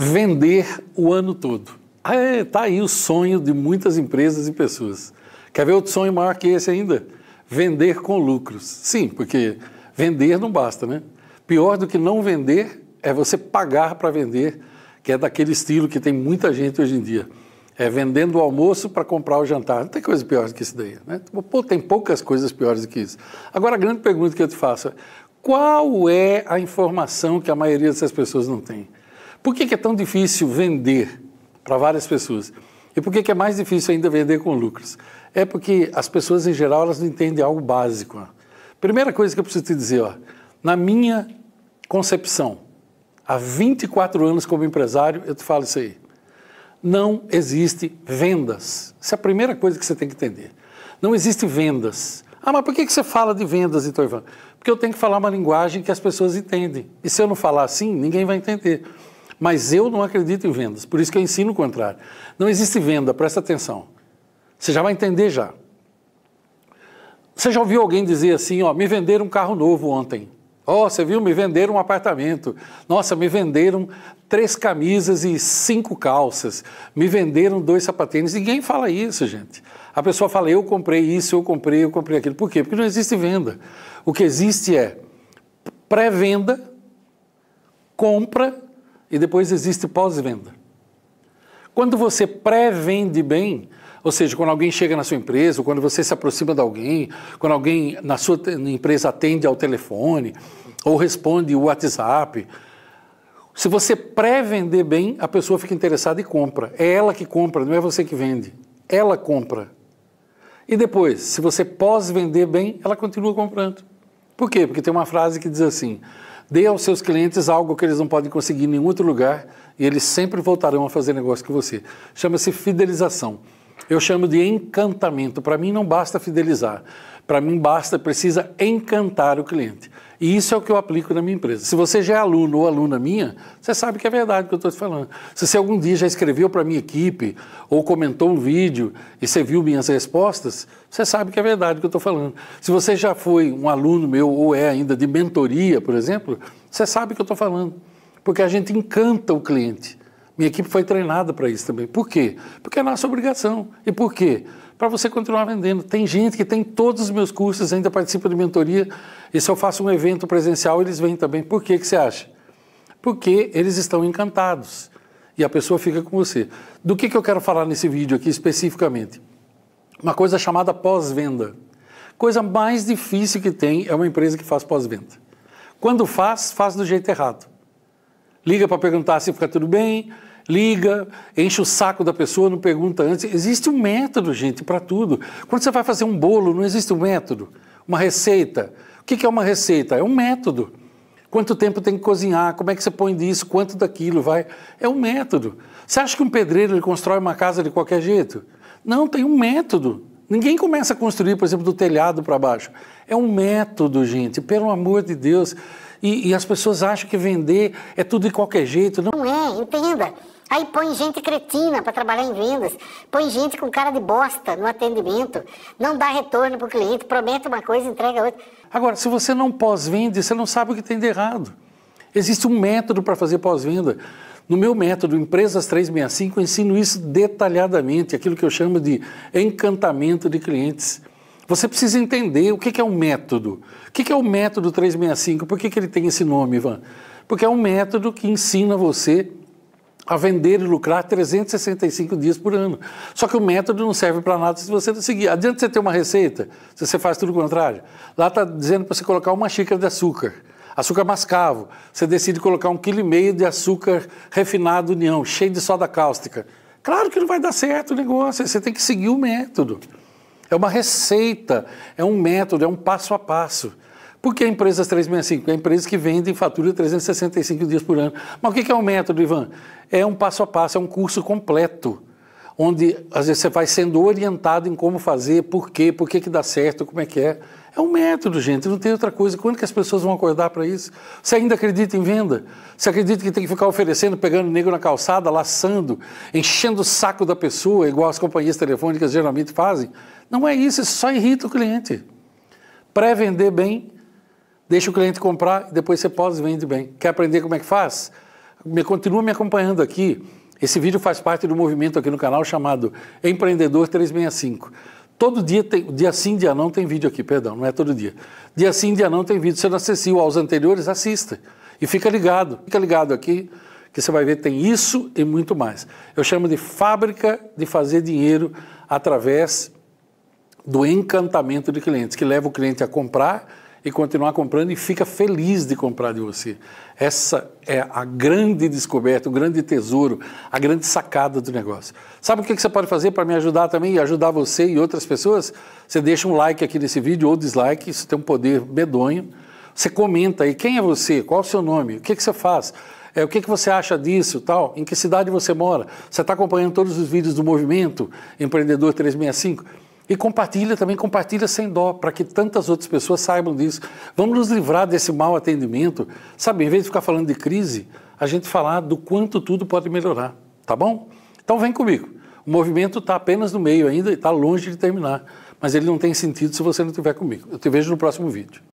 vender o ano todo. Está ah, é, aí o sonho de muitas empresas e pessoas. Quer ver outro sonho maior que esse ainda? Vender com lucros. Sim, porque vender não basta, né? Pior do que não vender é você pagar para vender, que é daquele estilo que tem muita gente hoje em dia. É vendendo o almoço para comprar o jantar. Não tem coisa pior do que isso daí, né? Pô, tem poucas coisas piores do que isso. Agora, a grande pergunta que eu te faço é, qual é a informação que a maioria dessas pessoas não tem? Por que, que é tão difícil vender para várias pessoas? E por que, que é mais difícil ainda vender com lucros? É porque as pessoas, em geral, elas não entendem algo básico. Primeira coisa que eu preciso te dizer, ó, na minha concepção, há 24 anos como empresário, eu te falo isso aí. Não existe vendas. Isso é a primeira coisa que você tem que entender. Não existe vendas. Ah, mas por que você fala de vendas, então, Ivan? Porque eu tenho que falar uma linguagem que as pessoas entendem. E se eu não falar assim, ninguém vai entender. Mas eu não acredito em vendas, por isso que eu ensino o contrário. Não existe venda, presta atenção. Você já vai entender já. Você já ouviu alguém dizer assim, ó, me venderam um carro novo ontem. Ó, oh, você viu, me venderam um apartamento. Nossa, me venderam três camisas e cinco calças. Me venderam dois sapatênis. Ninguém fala isso, gente. A pessoa fala, eu comprei isso, eu comprei, eu comprei aquilo. Por quê? Porque não existe venda. O que existe é pré-venda, compra e depois existe pós-venda. Quando você pré-vende bem, ou seja, quando alguém chega na sua empresa, ou quando você se aproxima de alguém, quando alguém na sua empresa atende ao telefone ou responde o WhatsApp, se você pré-vender bem, a pessoa fica interessada e compra. É ela que compra, não é você que vende. Ela compra. E depois, se você pós-vender bem, ela continua comprando. Por quê? Porque tem uma frase que diz assim: Dê aos seus clientes algo que eles não podem conseguir em nenhum outro lugar e eles sempre voltarão a fazer negócio com você. Chama-se fidelização. Eu chamo de encantamento. Para mim não basta fidelizar. Para mim basta, precisa encantar o cliente. E isso é o que eu aplico na minha empresa. Se você já é aluno ou aluna minha, você sabe que é verdade o que eu estou te falando. Se você algum dia já escreveu para a minha equipe ou comentou um vídeo e você viu minhas respostas, você sabe que é verdade o que eu estou falando. Se você já foi um aluno meu ou é ainda de mentoria, por exemplo, você sabe o que eu estou falando. Porque a gente encanta o cliente. Minha equipe foi treinada para isso também. Por quê? Porque é nossa obrigação. E por quê? Para você continuar vendendo. Tem gente que tem todos os meus cursos, ainda participa de mentoria, e se eu faço um evento presencial, eles vêm também. Por quê que você acha? Porque eles estão encantados. E a pessoa fica com você. Do que, que eu quero falar nesse vídeo aqui especificamente? Uma coisa chamada pós-venda. Coisa mais difícil que tem é uma empresa que faz pós-venda. Quando faz, faz do jeito errado. Liga para perguntar se fica tudo bem, liga, enche o saco da pessoa, não pergunta antes. Existe um método, gente, para tudo. Quando você vai fazer um bolo, não existe um método. Uma receita. O que é uma receita? É um método. Quanto tempo tem que cozinhar? Como é que você põe disso? Quanto daquilo vai? É um método. Você acha que um pedreiro ele constrói uma casa de qualquer jeito? Não, tem um método. Ninguém começa a construir, por exemplo, do telhado para baixo. É um método, gente, pelo amor de Deus. E, e, as pessoas acham que vender é tudo de qualquer jeito. Não, não é, entenda. Aí põe gente cretina para trabalhar em vendas, põe gente com cara de bosta no atendimento, não dá retorno para o cliente, promete uma coisa, entrega outra. Agora, se você não pós-vende, você não sabe o que tem de errado. Existe um método para fazer pós-venda. No meu método, Empresas 365, eu ensino isso detalhadamente, aquilo que eu chamo de encantamento de clientes. Você precisa entender o que é um método. O que é o método 365? Por que ele tem esse nome, Ivan? Porque é um método que ensina você a vender e lucrar 365 dias por ano. Só que o método não serve para nada se você não seguir. Adianta você ter uma receita, se você faz tudo o contrário. Lá está dizendo para você colocar uma xícara de açúcar. Açúcar mascavo. Você decide colocar um quilo e meio de açúcar refinado união, cheio de soda cáustica. Claro que não vai dar certo o negócio, você tem que seguir o método. É uma receita, é um método, é um passo a passo. Por é que empresas 365? É empresas que vendem fatura 365 dias por ano. Mas o que é um método, Ivan? É um passo a passo, é um curso completo, onde às vezes você vai sendo orientado em como fazer, por quê, por que, que dá certo, como é que é. É um método, gente, não tem outra coisa. Quando que as pessoas vão acordar para isso? Você ainda acredita em venda? Você acredita que tem que ficar oferecendo, pegando negro na calçada, laçando, enchendo o saco da pessoa, igual as companhias telefônicas geralmente fazem? Não é isso, isso só irrita o cliente. Pré-vender bem Deixa o cliente comprar e depois você pós-vende bem. Quer aprender como é que faz? Me, continua me acompanhando aqui. Esse vídeo faz parte do movimento aqui no canal chamado Empreendedor 365. Todo dia tem, dia sim, dia não tem vídeo aqui, perdão, não é todo dia. Dia sim, dia não tem vídeo. Se não assistiu aos anteriores, assista. E fica ligado, fica ligado aqui, que você vai ver tem isso e muito mais. Eu chamo de fábrica de fazer dinheiro através do encantamento de clientes, que leva o cliente a comprar e continuar comprando e fica feliz de comprar de você. Essa é a grande descoberta, o grande tesouro, a grande sacada do negócio. Sabe o que você pode fazer para me ajudar também e ajudar você e outras pessoas? Você deixa um like aqui nesse vídeo ou dislike, isso tem um poder medonho. Você comenta aí quem é você, qual é o seu nome, o que, você faz, é, o que, que você acha disso, tal, em que cidade você mora. Você está acompanhando todos os vídeos do movimento Empreendedor 365? E compartilha também, compartilha sem dó, para que tantas outras pessoas saibam disso. Vamos nos livrar desse mau atendimento. Sabe, em vez de ficar falando de crise, a gente falar do quanto tudo pode melhorar, tá bom? Então vem comigo. O movimento está apenas no meio ainda e está longe de terminar, mas ele não tem sentido se você não estiver comigo. Eu te vejo no próximo vídeo.